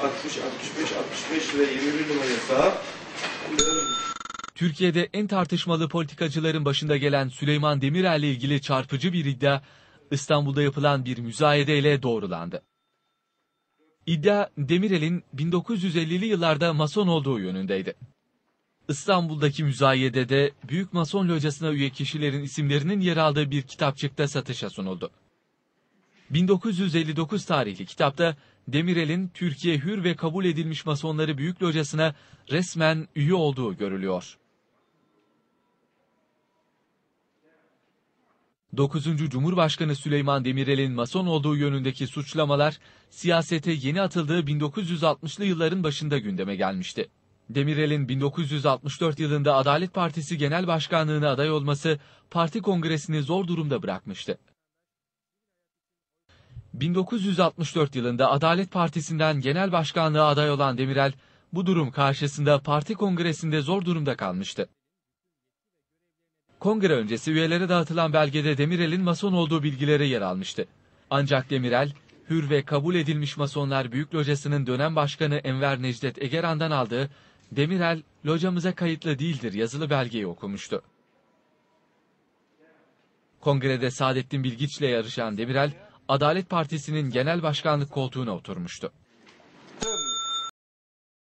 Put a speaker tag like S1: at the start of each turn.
S1: 60, 65, 65 ve 21 numaralı sağ. Türkiye'de en tartışmalı politikacıların başında gelen Süleyman Demirel ile ilgili çarpıcı bir iddia İstanbul'da yapılan bir müzayedeyle doğrulandı. İddia Demirel'in 1950'li yıllarda mason olduğu yönündeydi. İstanbul'daki müzayedede Büyük Mason Locası'na üye kişilerin isimlerinin yer aldığı bir kitapçıkta satışa sunuldu. 1959 tarihli kitapta Demirel'in Türkiye hür ve kabul edilmiş masonları büyük locasına resmen üye olduğu görülüyor. 9. Cumhurbaşkanı Süleyman Demirel'in mason olduğu yönündeki suçlamalar siyasete yeni atıldığı 1960'lı yılların başında gündeme gelmişti. Demirel'in 1964 yılında Adalet Partisi Genel Başkanlığına aday olması parti kongresini zor durumda bırakmıştı. 1964 yılında Adalet Partisi'nden genel başkanlığa aday olan Demirel, bu durum karşısında parti kongresinde zor durumda kalmıştı. Kongre öncesi üyelere dağıtılan belgede Demirel'in mason olduğu bilgileri yer almıştı. Ancak Demirel, hür ve kabul edilmiş masonlar büyük locasının dönem başkanı Enver Necdet Egeran'dan aldığı Demirel, locamıza kayıtlı değildir yazılı belgeyi okumuştu. Kongrede Saadettin ile yarışan Demirel, Adalet Partisi'nin genel başkanlık koltuğuna oturmuştu.